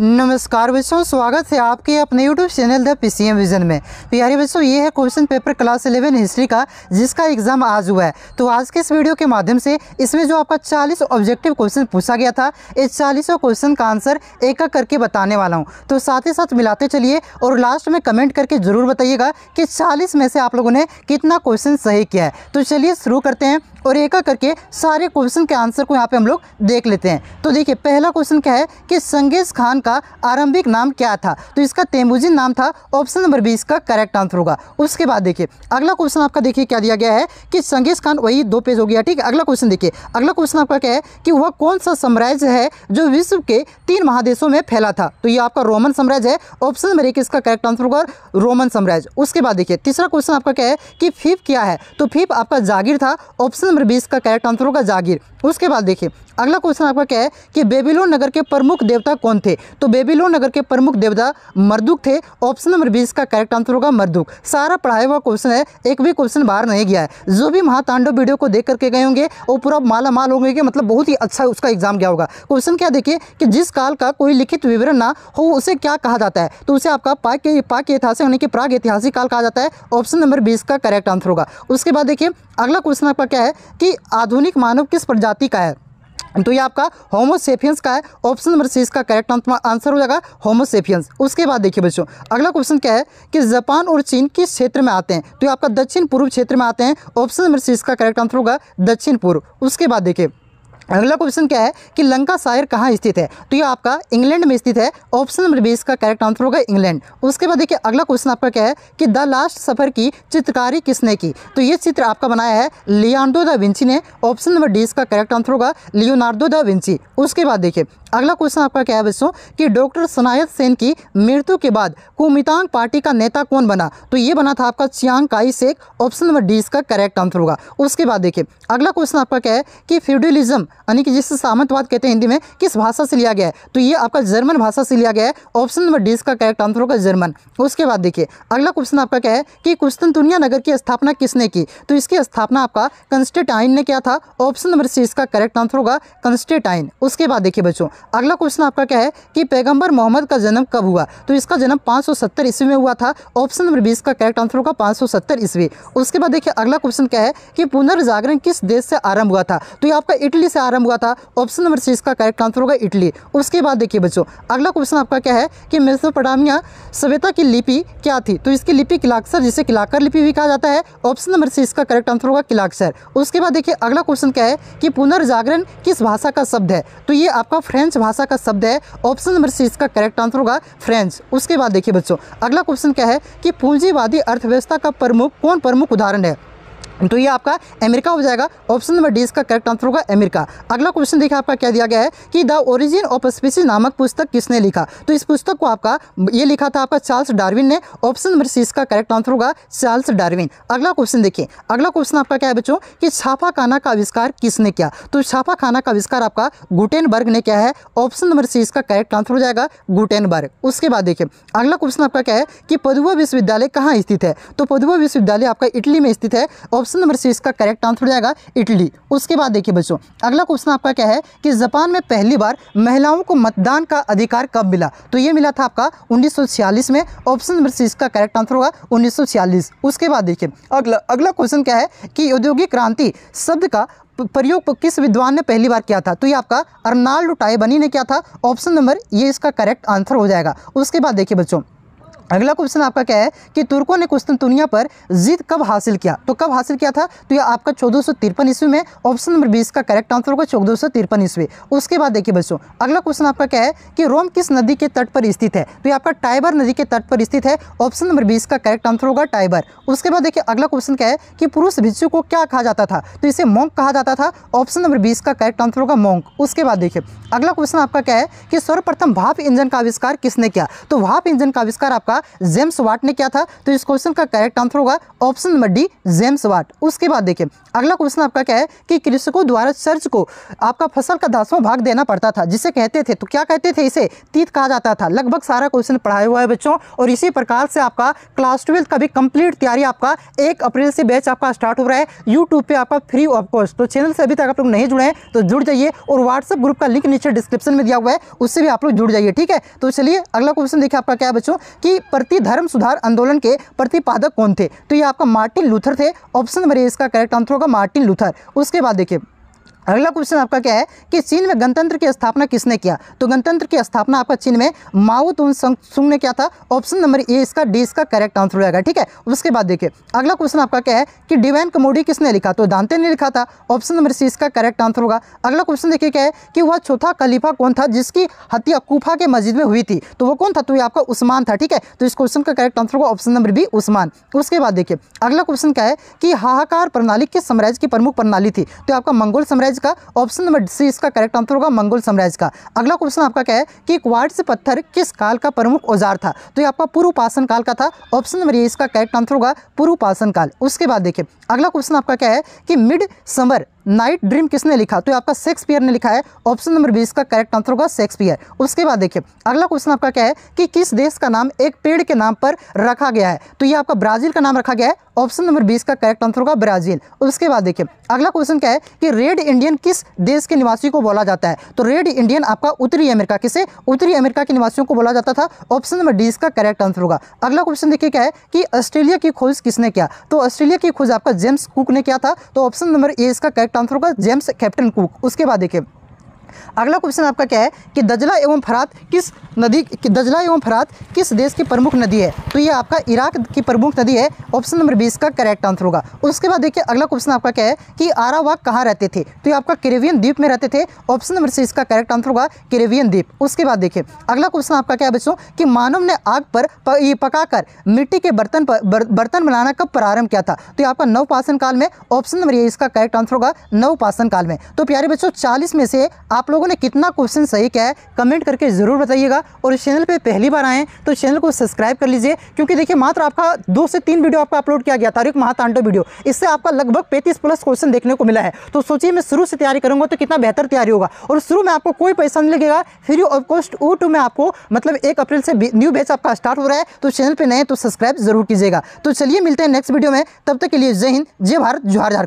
नमस्कार बच्चों स्वागत है आपके अपने YouTube channel the PCM vision में प्यारे बच्चों ये है क्वेश्चन पेपर क्लास 11 हिस्ट्री का जिसका एग्जाम आज हुआ है तो आज के इस वीडियो के माध्यम से इसमें जो आपका 40 ऑब्जेक्टिव क्वेश्चन पूछा गया था इस चालीसों क्वेश्चन का आंसर एक एक करके बताने वाला हूँ तो साथ ही साथ मिलाते चलिए और लास्ट में कमेंट करके ज़रूर बताइएगा कि चालीस में से आप लोगों ने कितना क्वेश्चन सही किया है तो चलिए शुरू करते हैं और एक करके सारे क्वेश्चन के आंसर को यहाँ पे हम लोग देख लेते हैं तो देखिए पहला क्वेश्चन क्या है कि संगेज खान का आरंभिक नाम क्या था तो इसका तेमुजिन नाम था ऑप्शन नंबर बीस का करेक्ट आंसर होगा उसके बाद देखिए अगला क्वेश्चन आपका देखिए क्या दिया गया है कि संगेज खान वही दो पेज हो गया ठीक है अगला क्वेश्चन देखिए अगला क्वेश्चन आपका क्या है कि वह कौन सा साम्राज्य है जो विश्व के तीन महादेशों में फैला था तो ये आपका रोमन साम्राज्य है ऑप्शन नंबर एक इसका करेक्ट आंसर होगा रोमन साम्राज्य उसके बाद देखिए तीसरा क्वेश्चन आपका क्या है कि फिफ क्या है तो फिफ आपका जागीर था ऑप्शन नंबर बीस का करेक्ट आंसर होगा जागीर उसके बाद देखिए अगला क्वेश्चन आपका क्या है कि बेबीलोन नगर के प्रमुख देवता कौन थे तो बेबीलोन नगर के प्रमुख देवता मर्दुक थे ऑप्शन नंबर बीस का करेक्ट आंसर होगा मर्दुक सारा पढ़ाया हुआ क्वेश्चन है एक भी क्वेश्चन बाहर नहीं गया है जो भी महातांडव वीडियो को देख करके गए होंगे वो पूरा माला माल होंगे कि मतलब बहुत ही अच्छा उसका एग्जाम गया होगा क्वेश्चन क्या देखिए कि जिस काल का कोई लिखित विवरण ना हो उसे क्या कहा जाता है तो उसे आपका पाक पाक ऐतिहासिक यानी कि प्राग ऐतिहासिक काल कहा जाता है ऑप्शन नंबर बीस का करेक्ट आंसर होगा उसके बाद देखिए अगला क्वेश्चन आपका क्या है कि आधुनिक मानव किस प्रजाति का है तो ये आपका होमोसेफियंस का है ऑप्शन नंबर सी इसका करेक्ट आंसर तो हो जाएगा होमोसेफियंस उसके बाद देखिए बच्चों अगला क्वेश्चन क्या है कि जापान और चीन किस क्षेत्र में आते हैं तो ये आपका दक्षिण पूर्व क्षेत्र में आते हैं ऑप्शन नंबर सी इसका करेक्ट आंसर होगा दक्षिण पूर्व उसके बाद देखिए अगला क्वेश्चन क्या है कि लंका शायर कहाँ स्थित है तो ये आपका इंग्लैंड में स्थित है ऑप्शन नंबर बीस का करेक्ट आंसर होगा इंग्लैंड उसके बाद देखिए अगला क्वेश्चन आपका क्या है कि द लास्ट सफ़र की चित्रकारी किसने की तो ये चित्र आपका बनाया है लियाडो द विंची ने ऑप्शन नंबर डी का करेक्ट आंसर होगा लियोनार्डो द विंची उसके बाद देखिए अगला क्वेश्चन आपका क्या है बच्चों कि डॉक्टर सनायत सेन की मृत्यु के बाद कुमितांग पार्टी का नेता कौन बना तो ये बना था आपका Chiang Kai Shek option number D इसका करेक्ट आंसर होगा उसके बाद देखिए अगला क्वेश्चन आपका क्या है कि फ्यूडलिज्म यानी कि जिसे सामंतवाद कहते हैं हिंदी में किस भाषा से लिया गया है तो ये आपका जर्मन भाषा से लिया गया है ऑप्शन नंबर डी इसका करेक्ट आंसर होगा जर्मन उसके बाद देखिए अगला क्वेश्चन आपका क्या है कि कुस्तनतुनिया नगर की स्थापना किसने की तो इसकी स्थापना आपका कंस्टेटाइन ने किया था ऑप्शन नंबर सी इसका करेक्ट आंसर होगा कंस्टेटाइन उसके बाद देखिए बच्चों अगला क्वेश्चन आपका क्या है कि पैगम्बर मोहम्मद का जन्म कब हुआ तो इसका जन्म पाँच ईस्वी में हुआ था ऑप्शन नंबर बीस का करेक्ट आंसर होगा पाँच ईस्वी उसके बाद देखिए अगला क्वेश्चन क्या है कि पुनर्जागरण किस देश से आरंभ हुआ था तो ये आपका इटली से आरंभ हुआ था ऑप्शन नंबर सी इसका करेक्ट आंसर होगा इटली उसके बाद देखिए बच्चों अगला क्वेश्चन आपका क्या है कि मेसोपोटामिया सभ्यता की लिपि क्या थी तो इसकी लिपि किलाक्सर जिसे किलाकर लिपि भी कहा जाता है ऑप्शन नंबर सी इसका करेक्ट आंसर होगा किलाक्सर उसके बाद देखिए अगला क्वेश्चन क्या है कि पुनर्जागरण किस भाषा का शब्द है तो ये आपका फ्रेंच भाषा का शब्द है ऑप्शन नंबर सी इसका करेक्ट आंसर होगा फ्रेंच उसके बाद देखिए बच्चों अगला क्वेश्चन क्या है कि पूंजीवादी अर्थव्यवस्था का प्रमुख कौन प्रमुख उदाहरण है तो ये आपका अमेरिका हो जाएगा ऑप्शन नंबर डी इसका करेक्ट आंसर होगा अमेरिका अगला क्वेश्चन देखिए आपका क्या दिया गया है कि द ओरिजिन ऑफ स्पीसीज नामक पुस्तक किसने लिखा तो इस पुस्तक को आपका ये लिखा था आपका चार्ल्स डार्विन ने ऑप्शन नंबर सी इसका करेक्ट आंसर होगा चार्ल्स डार्विन अगला क्वेश्चन देखिए अगला क्वेश्चन आपका क्या है बच्चों कि छापा खाना का आविष्कार किसने किया तो छापा खाना का आविष्कार आपका गुटेनबर्ग ने किया है ऑप्शन नंबर सी इसका करेक्ट आंसर हो जाएगा गुटेनबर्ग उसके बाद देखिए अगला क्वेश्चन आपका क्या है कि पदुआ विश्वविद्यालय कहाँ स्थित है तो पदुआ विश्वविद्यालय आपका इटली में स्थित है ऑप्शन नंबर सी इसका करेक्ट आंसर हो जाएगा इटली उसके बाद देखिए बच्चों अगला क्वेश्चन आपका क्या है कि जापान में पहली बार महिलाओं को मतदान का अधिकार कब मिला तो ये मिला था आपका उन्नीस में ऑप्शन नंबर सी इसका करेक्ट आंसर होगा उन्नीस उसके बाद देखिए अगला अगला क्वेश्चन क्या है कि औद्योगिक क्रांति शब्द का प्रयोग किस विद्वान ने पहली बार किया था तो ये आपका अर्नाल्ड टाइबनी ने किया था ऑप्शन नंबर ये इसका करेक्ट आंसर हो जाएगा उसके बाद देखिए बच्चों अगला क्वेश्चन आपका क्या है कि तुर्कों ने दुनिया पर जीत कब हासिल किया तो कब हासिल किया था तो यह आपका चौदह सौ तिरपन ईस्वी में ऑप्शन नंबर बीस का करेक्ट आंसर होगा चौदह सौ तिरपन ईस्वी उसके बाद देखिए बच्चों अगला क्वेश्चन आपका क्या है कि रोम किस नदी के तट पर स्थित है तो ये आपका टाइबर नदी के तट पर स्थित है ऑप्शन नंबर बीस का करेक्ट आंसर होगा टाइबर उसके बाद देखिए अगला क्वेश्चन क्या है कि पुरुष भिक्षु को क्या कहा जाता था तो इसे मोंक कहा जाता था ऑप्शन नंबर बीस का करेक्ट आंसर होगा मोंक उसके बाद देखिए अगला क्वेश्चन आपका क्या है कि सर्वप्रथम भाप इंजन का आविष्कार किसने किया तो भाप इंजन का आविष्कार आपका था जेम्स वाट ने क्या था तो इस क्वेश्चन का करेक्ट आंसर होगा option number D James Watt उसके बाद देखिए अगला क्वेश्चन आपका क्या है कि कृषकों द्वारा चर्च को आपका फसल का दसवां भाग देना पड़ता था जिसे कहते थे तो क्या कहते थे इसे तीत कहा जाता था लगभग सारा क्वेश्चन पढ़ाया हुआ है बच्चों और इसी प्रकार से आपका क्लास ट्वेल्थ का भी कंप्लीट तैयारी आपका एक अप्रैल से बैच आपका स्टार्ट हो रहा है यूट्यूब पर आपका फ्री ऑफ कॉस्ट तो चैनल से अभी तक आप लोग नहीं जुड़े हैं तो जुड़ जाइए और व्हाट्सअप ग्रुप का लिंक नीचे डिस्क्रिप्शन में दिया हुआ है उससे भी आप लोग जुड़ जाइए ठीक है तो चलिए अगला क्वेश्चन देखिए आपका क्या है बच्चों की प्रति धर्म सुधार आंदोलन के प्रतिपादक कौन थे तो ये आपका मार्टिन लूथर थे ऑप्शन नंबर इसका करेक्ट आंसर होगा मार्टिन लूथर उसके बाद देखिए अगला क्वेश्चन आपका क्या है कि चीन में गणतंत्र की स्थापना किसने किया तो गणतंत्र की स्थापना आपका चीन में माओ तुन सुंग ने क्या था ऑप्शन नंबर ए इसका डी इसका करेक्ट आंसर जाएगा ठीक है उसके बाद देखिए अगला क्वेश्चन आपका क्या है कि डिवाइन कमोडी किसने लिखा तो दांते ने लिखा था ऑप्शन नंबर सी इसका करेक्ट आंसर होगा अगला क्वेश्चन देखिए क्या है कि वह चौथा खलीफा कौन था जिसकी हत्या कूफा के मस्जिद में हुई थी तो वो कौन था तो ये आपका उस्मान था ठीक है तो इस क्वेश्चन का करेक्ट आंसर होगा ऑप्शन नंबर बी उस्मान उसके बाद देखिए अगला क्वेश्चन क्या है कि हाहाकार प्रणाली किस साम्राज्य की प्रमुख प्रणाली थी तो आपका मंगोल साम्राज्य साम्राज्य का ऑप्शन नंबर सी इसका करेक्ट आंसर होगा मंगोल साम्राज्य का अगला क्वेश्चन आपका क्या है कि क्वार्ट्स पत्थर किस काल का प्रमुख औजार था तो ये आपका पूर्व पाषाण काल का था ऑप्शन नंबर ए इसका करेक्ट आंसर होगा पूर्व पाषाण काल उसके बाद देखिए अगला क्वेश्चन आपका क्या है कि मिड समर नाइट ड्रीम किसने लिखा तो आपका शेक्सपियर ने लिखा है ऑप्शन नंबर बीस का करेक्ट आंसर होगा शेक्सपियर उसके बाद देखिए अगला क्वेश्चन आपका क्या है कि किस देश का नाम एक पेड़ के नाम पर रखा गया है तो ये आपका ब्राजील का नाम रखा गया है ऑप्शन नंबर बीस का करेक्ट आंसर होगा ब्राजील उसके बाद देखिए अगला क्वेश्चन क्या है कि रेड इंडियन किस देश के निवासी को बोला जाता है तो रेड इंडियन आपका उत्तरी अमेरिका किसे उत्तरी अमेरिका के निवासियों को बोला जाता था ऑप्शन नंबर डी इसका करेक्ट आंसर होगा अगला क्वेश्चन देखिए क्या है कि ऑस्ट्रेलिया की खोज किसने किया तो ऑस्ट्रेलिया की खोज आपका जेम्स कुक ने किया था तो ऑप्शन नंबर ए इसका करेक्ट आंसर होगा जेम्स कैप्टन कुक उसके बाद देखिए अगला क्वेश्चन आपका क्या है कि दजला एवं फरात किस नदी दजला एवं फरात किस देश की प्रमुख नदी है तो ये आपका इराक की प्रमुख नदी है ऑप्शन नंबर बीस का करेक्ट आंसर होगा उसके बाद देखिए अगला क्वेश्चन आपका क्या है कि आरावाक कहाँ रहते थे तो ये आपका केरेवियन द्वीप में रहते थे ऑप्शन नंबर सी इसका करेक्ट आंसर होगा केरेवियन द्वीप उसके बाद देखिए अगला क्वेश्चन आपका क्या है बच्चों कि मानव ने आग पर ये पकाकर मिट्टी के बर्तन पर बर्तन बनाना कब प्रारंभ किया था तो ये आपका नवपाषण काल में ऑप्शन नंबर ये इसका करेक्ट आंसर होगा नवपाषण काल में तो प्यारे बच्चों चालीस में से आप लोगों ने कितना क्वेश्चन सही किया है कमेंट करके ज़रूर बताइएगा और इस चैनल पर पहली बार आएँ तो चैनल को सब्सक्राइब कर लीजिए क्योंकि देखिए मात्र आपका दो से तीन वीडियो आपका अपलोड किया गया तारीख महातांडो वीडियो इससे आपका लगभग पैंतीस प्लस क्वेश्चन देखने को मिला है तो सोचिए मैं शुरू से तैयारी करूँगा तो कितना बेहतर तैयारी होगा और शुरू में आपको कोई पैसा नहीं लगेगा फ्री ऑफ कॉस्ट ओ टू में आपको मतलब एक अप्रैल से न्यू बैच आपका स्टार्ट हो रहा है तो चैनल पर नए तो सब्सक्राइब जरूर कीजिएगा तो चलिए मिलते हैं नेक्स्ट वीडियो में तब तक के लिए जय हिंद जय भारत जोहार